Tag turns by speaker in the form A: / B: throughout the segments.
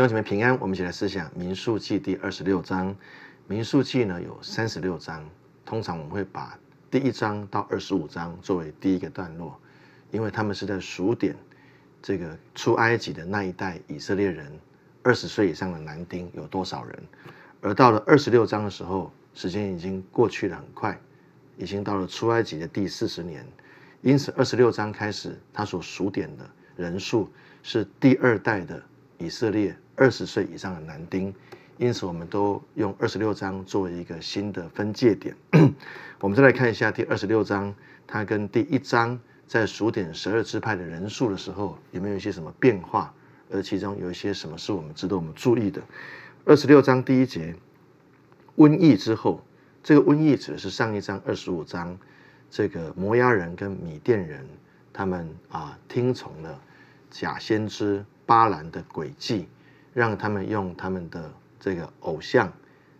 A: 弟兄姊妹平安，我们一起来思想《民数记》第二十六章。《民数记》呢有三十六章，通常我们会把第一章到二十五章作为第一个段落，因为他们是在数点这个出埃及的那一代以色列人二十岁以上的男丁有多少人。而到了二十六章的时候，时间已经过去的很快，已经到了出埃及的第四十年，因此二十六章开始他所数点的人数是第二代的。以色列二十岁以上的男丁，因此我们都用二十六章作为一个新的分界点。我们再来看一下第二十六章，它跟第一章在数点十二支派的人数的时候有没有一些什么变化？而其中有一些什么是我们值得我们注意的？二十六章第一节，瘟疫之后，这个瘟疫指的是上一章二十五章这个摩押人跟米甸人，他们啊听从了假先知。巴兰的诡计，让他们用他们的这个偶像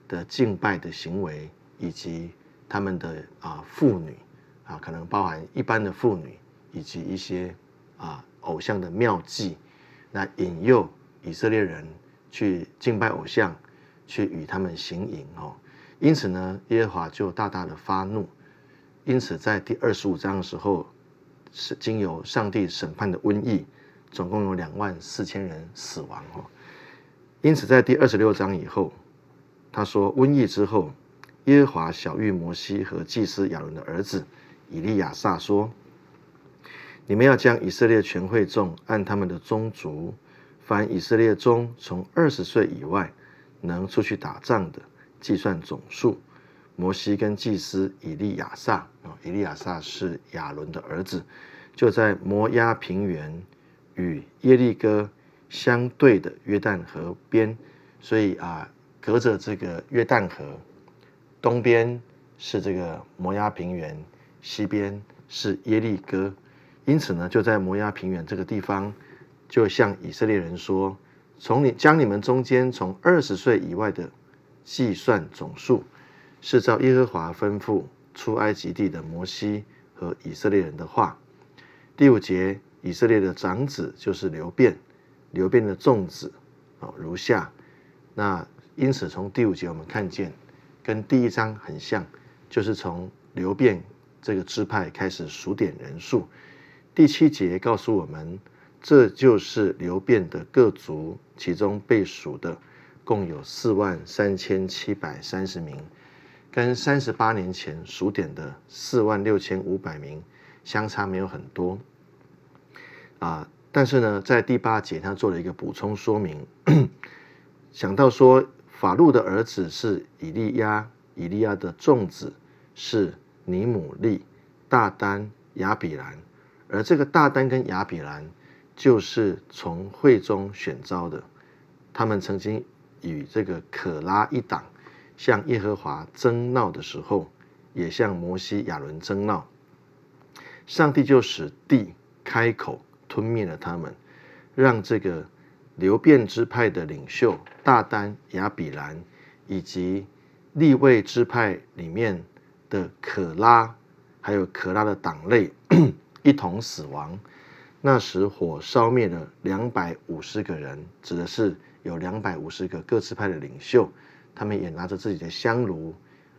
A: 的敬拜的行为，以及他们的啊妇女啊，可能包含一般的妇女，以及一些啊偶像的妙计，那引诱以色列人去敬拜偶像，去与他们行淫哦。因此呢，耶和华就大大的发怒。因此，在第二十五章的时候，是经由上帝审判的瘟疫。总共有两万四千人死亡哦，因此在第二十六章以后，他说瘟疫之后，耶和华小玉摩西和祭司亚伦的儿子以利亚撒说：“你们要将以色列全会众按他们的宗族，凡以色列中从二十岁以外能出去打仗的，计算总数。”摩西跟祭司以利亚撒啊，以利亚撒是亚伦的儿子，就在摩押平原。与耶利哥相对的约旦河边，所以啊，隔着这个约旦河，东边是这个摩崖平原，西边是耶利哥。因此呢，就在摩崖平原这个地方，就向以色列人说：从你将你们中间从二十岁以外的计算总数，是照耶和华吩咐出埃及地的摩西和以色列人的话。第五节。以色列的长子就是流辩，流辩的众子啊，如下。那因此从第五节我们看见，跟第一章很像，就是从流辩这个支派开始数点人数。第七节告诉我们，这就是流辩的各族，其中被数的共有四万三千七百三十名，跟三十八年前数点的四万六千五百名相差没有很多。啊！但是呢，在第八节他做了一个补充说明，想到说法路的儿子是以利亚，以利亚的重子是尼姆利、大丹、亚比兰，而这个大丹跟亚比兰就是从会中选召的。他们曾经与这个可拉一党向耶和华争闹的时候，也向摩西、亚伦争闹。上帝就使地开口。吞灭了他们，让这个流变支派的领袖大丹亚比兰，以及利位支派里面的可拉，还有可拉的党类 一同死亡。那时火烧灭了两百五十个人，指的是有两百五十个各支派的领袖，他们也拿着自己的香炉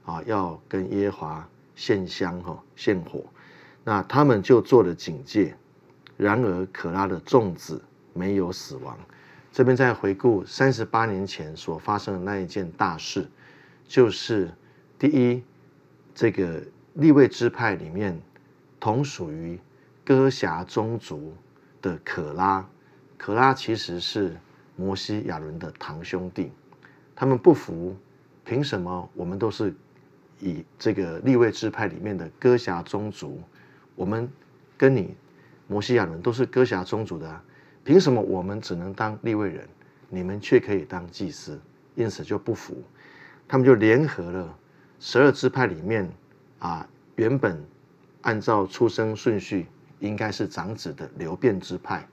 A: 啊，要跟耶华献香哈献火。那他们就做了警戒。然而，可拉的众子没有死亡。这边在回顾三十八年前所发生的那一件大事，就是第一，这个立位支派里面同属于歌侠宗族的可拉，可拉其实是摩西亚伦的堂兄弟。他们不服，凭什么？我们都是以这个立位支派里面的歌侠宗族，我们跟你。摩西亚伦都是哥侠宗族的，凭什么我们只能当立位人，你们却可以当祭司？因此就不服，他们就联合了十二支派里面啊，原本按照出生顺序应该是长子的流变支派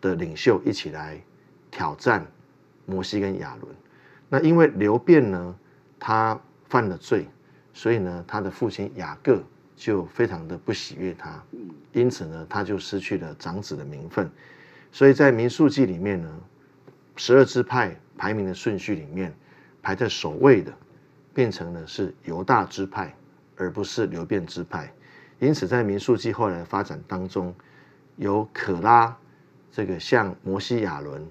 A: 的领袖一起来挑战摩西跟亚伦。那因为流变呢，他犯了罪，所以呢，他的父亲雅各。就非常的不喜悦他，因此呢，他就失去了长子的名分，所以在民数记里面呢，十二支派排名的顺序里面，排在首位的，变成了是犹大支派，而不是流变支派。因此，在民数记后来的发展当中，由可拉这个向摩西亚伦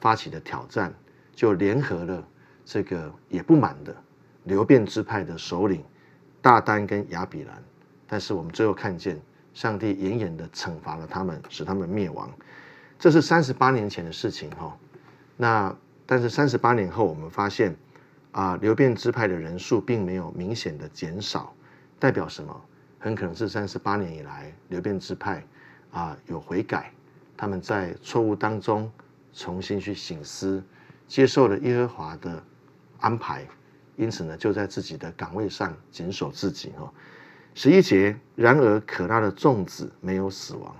A: 发起的挑战，就联合了这个也不满的流变支派的首领大丹跟亚比兰。但是我们最后看见，上帝严严的惩罚了他们，使他们灭亡。这是三十八年前的事情哈。那但是三十八年后，我们发现啊，流变支派的人数并没有明显的减少，代表什么？很可能是三十八年以来，流变支派啊有悔改，他们在错误当中重新去省思，接受了耶和华的安排，因此呢，就在自己的岗位上谨守自己哈。十一节，然而可拉的众子没有死亡。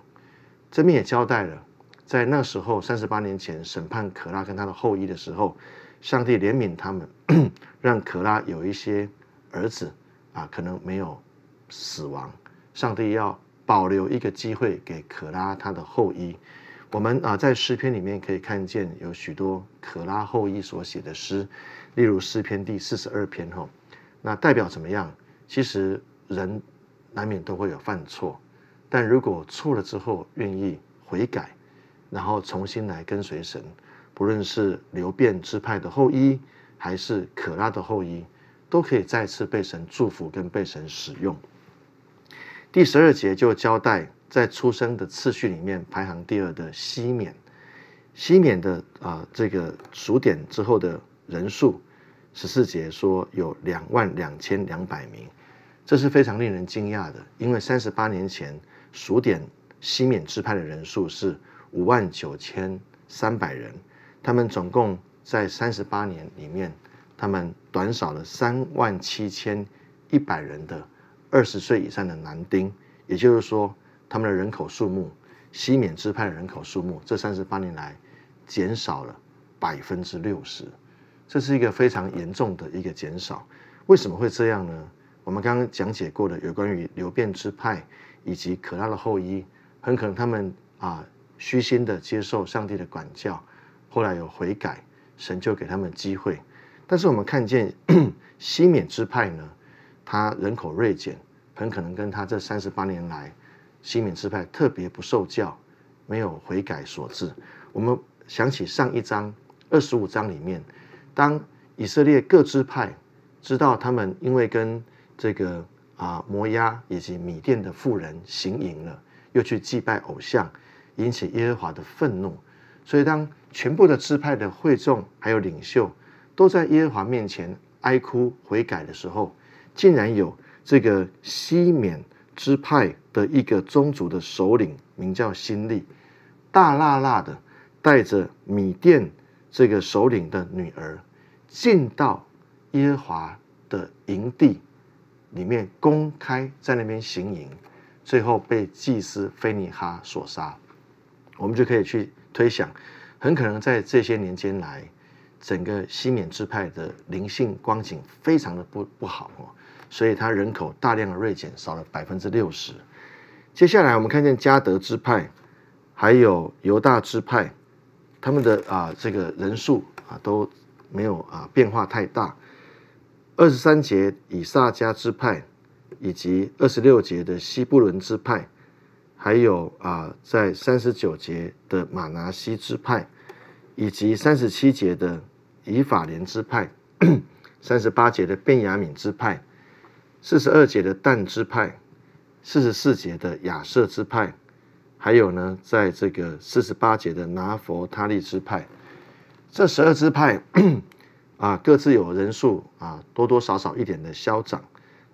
A: 这边也交代了，在那时候三十八年前审判可拉跟他的后裔的时候，上帝怜悯他们，让可拉有一些儿子啊，可能没有死亡。上帝要保留一个机会给可拉他的后裔。我们啊，在诗篇里面可以看见有许多可拉后裔所写的诗，例如诗篇第四十二篇哈，那代表怎么样？其实。人难免都会有犯错，但如果错了之后愿意悔改，然后重新来跟随神，不论是流变支派的后裔，还是可拉的后裔，都可以再次被神祝福跟被神使用。第十二节就交代在出生的次序里面排行第二的西缅，西缅的啊这个数点之后的人数，十四节说有两万两千两百名。这是非常令人惊讶的，因为三十八年前数点西缅支派的人数是五万九千三百人，他们总共在三十八年里面，他们短少了三万七千一百人的二十岁以上的男丁，也就是说，他们的人口数目，西缅支派的人口数目，这三十八年来减少了百分之六十，这是一个非常严重的一个减少。为什么会这样呢？我们刚刚讲解过的有关于流变之派以及可拉的后裔，很可能他们啊虚心的接受上帝的管教，后来有悔改，神就给他们机会。但是我们看见 西缅之派呢，他人口锐减，很可能跟他这三十八年来西缅之派特别不受教、没有悔改所致。我们想起上一章二十五章里面，当以色列各支派知道他们因为跟这个啊，摩押以及米甸的妇人行淫了，又去祭拜偶像，引起耶和华的愤怒。所以，当全部的支派的会众还有领袖都在耶和华面前哀哭悔改的时候，竟然有这个西缅支派的一个宗族的首领，名叫辛利，大辣辣的带着米甸这个首领的女儿，进到耶和华的营地。里面公开在那边行淫，最后被祭司菲尼哈所杀。我们就可以去推想，很可能在这些年间来，整个西缅支派的灵性光景非常的不不好哦，所以他人口大量的锐减，少了百分之六十。接下来我们看见加德支派，还有犹大支派，他们的啊这个人数啊都没有啊变化太大。二十三节以撒迦之派，以及二十六节的西布伦之派，还有啊，在三十九节的马拿西之派，以及三十七节的以法莲之派，三十八节的便雅敏之派，四十二节的但之派，四十四节的亚瑟之派，还有呢，在这个四十八节的拿佛他利之派，这十二支派。啊，各自有人数啊，多多少少一点的消长，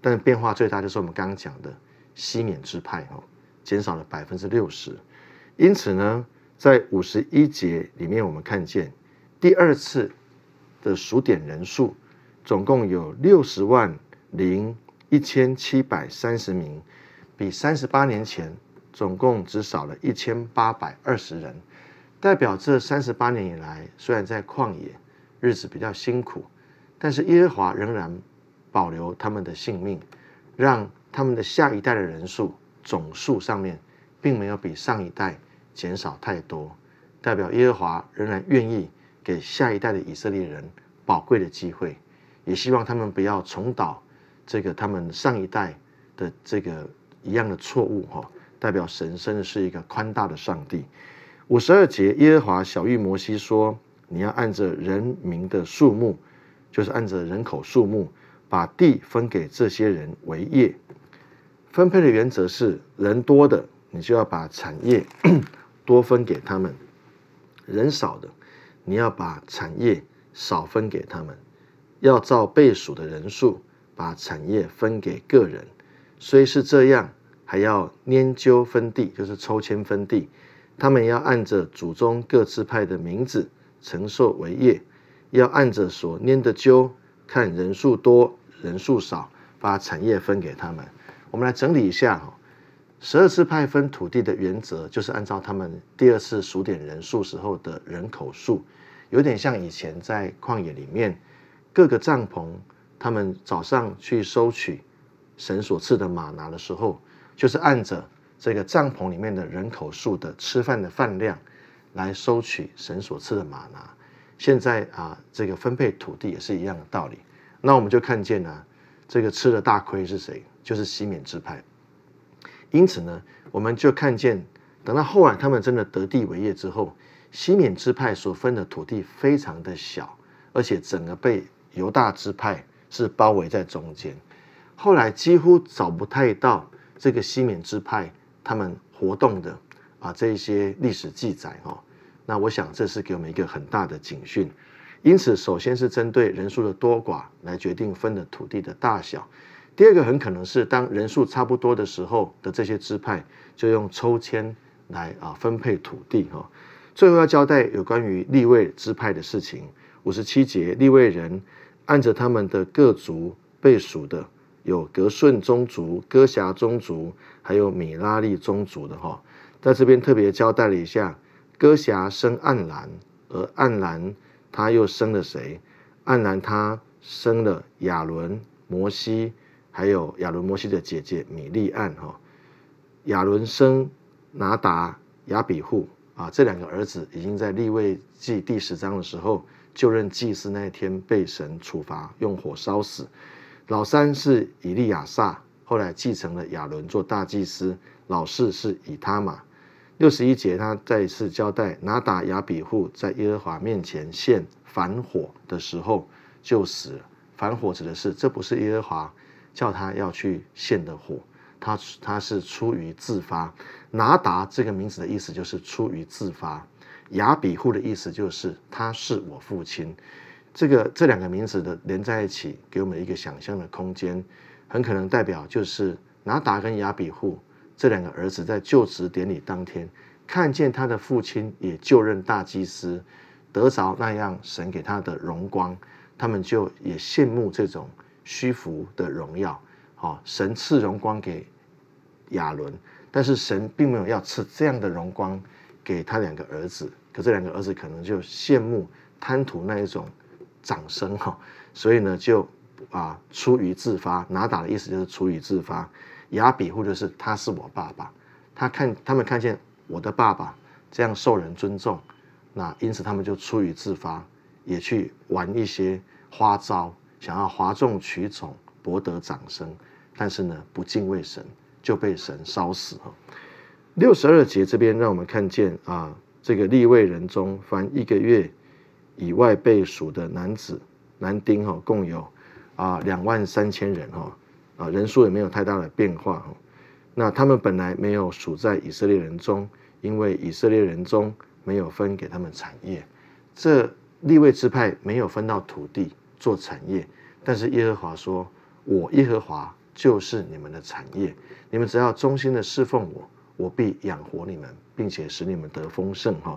A: 但是变化最大就是我们刚刚讲的西缅支派哦，减少了百分之六十。因此呢，在五十一节里面，我们看见第二次的数点人数，总共有六十万零一千七百三十名，比三十八年前总共只少了一千八百二十人，代表这三十八年以来，虽然在旷野。日子比较辛苦，但是耶和华仍然保留他们的性命，让他们的下一代的人数总数上面并没有比上一代减少太多，代表耶和华仍然愿意给下一代的以色列人宝贵的机会，也希望他们不要重蹈这个他们上一代的这个一样的错误。哈，代表神真的是一个宽大的上帝。五十二节，耶和华小玉摩西说。你要按着人民的数目，就是按着人口数目，把地分给这些人为业。分配的原则是人多的，你就要把产业 多分给他们；人少的，你要把产业少分给他们。要照倍数的人数把产业分给个人。虽是这样，还要拈阄分地，就是抽签分地。他们要按着祖宗各自派的名字。承受为业，要按着所拈的揪，看人数多人数少，把产业分给他们。我们来整理一下哈，十二次派分土地的原则，就是按照他们第二次数点人数时候的人口数，有点像以前在旷野里面各个帐篷，他们早上去收取神所赐的马拿的时候，就是按着这个帐篷里面的人口数的吃饭的饭量。来收取神所赐的玛拿，现在啊，这个分配土地也是一样的道理。那我们就看见呢，这个吃的大亏是谁？就是西缅支派。因此呢，我们就看见，等到后来他们真的得地为业之后，西缅支派所分的土地非常的小，而且整个被犹大支派是包围在中间。后来几乎找不太到这个西缅支派他们活动的啊这一些历史记载哈。那我想，这是给我们一个很大的警讯。因此，首先是针对人数的多寡来决定分的土地的大小。第二个，很可能是当人数差不多的时候的这些支派，就用抽签来啊分配土地哈。最后要交代有关于立位支派的事情。五十七节，立位人按着他们的各族被属的，有格顺宗族、哥侠宗族，还有米拉利宗族的哈，在这边特别交代了一下。哥侠生暗兰，而暗兰他又生了谁？暗兰他生了亚伦、摩西，还有亚伦、摩西的姐姐米利暗。哈，亚伦生拿达、亚比户啊，这两个儿子已经在立位记第十章的时候就任祭司那一天被神处罚，用火烧死。老三是以利亚撒，后来继承了亚伦做大祭司。老四是以他玛。六十一节，他再一次交代拿达亚比户在耶和华面前献反火的时候就死了。反火指的是这不是耶和华叫他要去献的火，他他是出于自发。拿达这个名字的意思就是出于自发，亚比户的意思就是他是我父亲。这个这两个名字的连在一起，给我们一个想象的空间，很可能代表就是拿达跟亚比户。这两个儿子在就职典礼当天，看见他的父亲也就任大祭司，得着那样神给他的荣光，他们就也羡慕这种虚浮的荣耀。哦，神赐荣光给亚伦，但是神并没有要赐这样的荣光给他两个儿子。可这两个儿子可能就羡慕、贪图那一种掌声哈，所以呢，就啊，出于自发，拿打的意思就是出于自发。亚比，或者是他是我爸爸，他看他们看见我的爸爸这样受人尊重，那因此他们就出于自发，也去玩一些花招，想要哗众取宠，博得掌声。但是呢，不敬畏神，就被神烧死。了。六十二节这边让我们看见啊，这个立位人中，凡一个月以外被赎的男子男丁，哈，共有啊两万三千人，哈。啊，人数也没有太大的变化哈。那他们本来没有属在以色列人中，因为以色列人中没有分给他们产业。这立位支派没有分到土地做产业，但是耶和华说：“我耶和华就是你们的产业，你们只要忠心的侍奉我，我必养活你们，并且使你们得丰盛。”哈，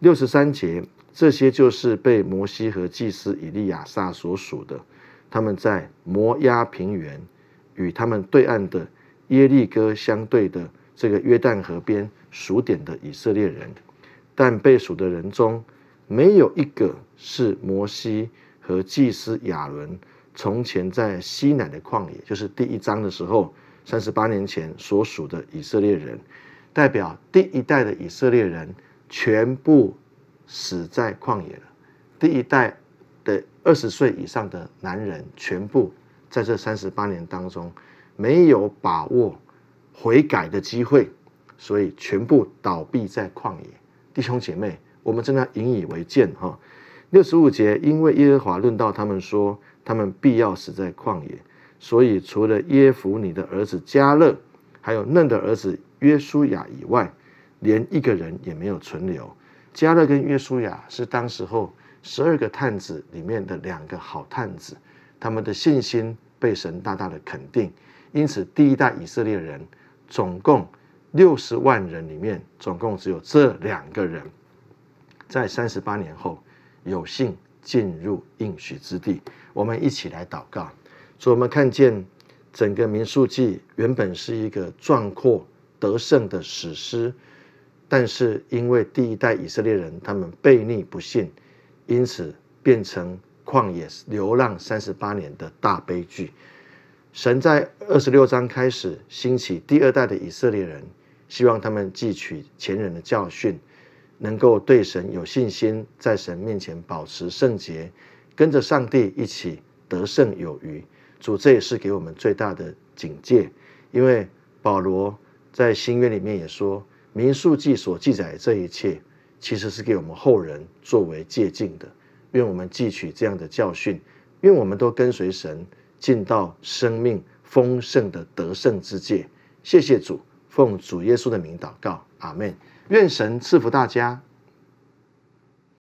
A: 六十三节，这些就是被摩西和祭司以利亚撒所属的，他们在摩押平原。与他们对岸的耶利哥相对的这个约旦河边数点的以色列人，但被数的人中没有一个是摩西和祭司亚伦从前在西乃的旷野，就是第一章的时候，三十八年前所属的以色列人，代表第一代的以色列人全部死在旷野了。第一代的二十岁以上的男人全部。在这三十八年当中，没有把握悔改的机会，所以全部倒闭在旷野。弟兄姐妹，我们真的引以为鉴哈。六十五节，因为耶和华论到他们说，他们必要死在旷野，所以除了耶孚你的儿子加勒，还有嫩的儿子约书亚以外，连一个人也没有存留。加勒跟约书亚是当时候十二个探子里面的两个好探子，他们的信心。被神大大的肯定，因此第一代以色列人总共六十万人里面，总共只有这两个人，在三十八年后有幸进入应许之地。我们一起来祷告。所以我们看见整个民数记原本是一个壮阔得胜的史诗，但是因为第一代以色列人他们悖逆不信，因此变成。旷野流浪三十八年的大悲剧，神在二十六章开始兴起第二代的以色列人，希望他们汲取前人的教训，能够对神有信心，在神面前保持圣洁，跟着上帝一起得胜有余。主这也是给我们最大的警戒，因为保罗在新约里面也说，民数记所记载这一切，其实是给我们后人作为借鉴的。愿我们汲取这样的教训，愿我们都跟随神，进到生命丰盛的得胜之界。谢谢主，奉主耶稣的名祷告，阿门。愿神赐福大家。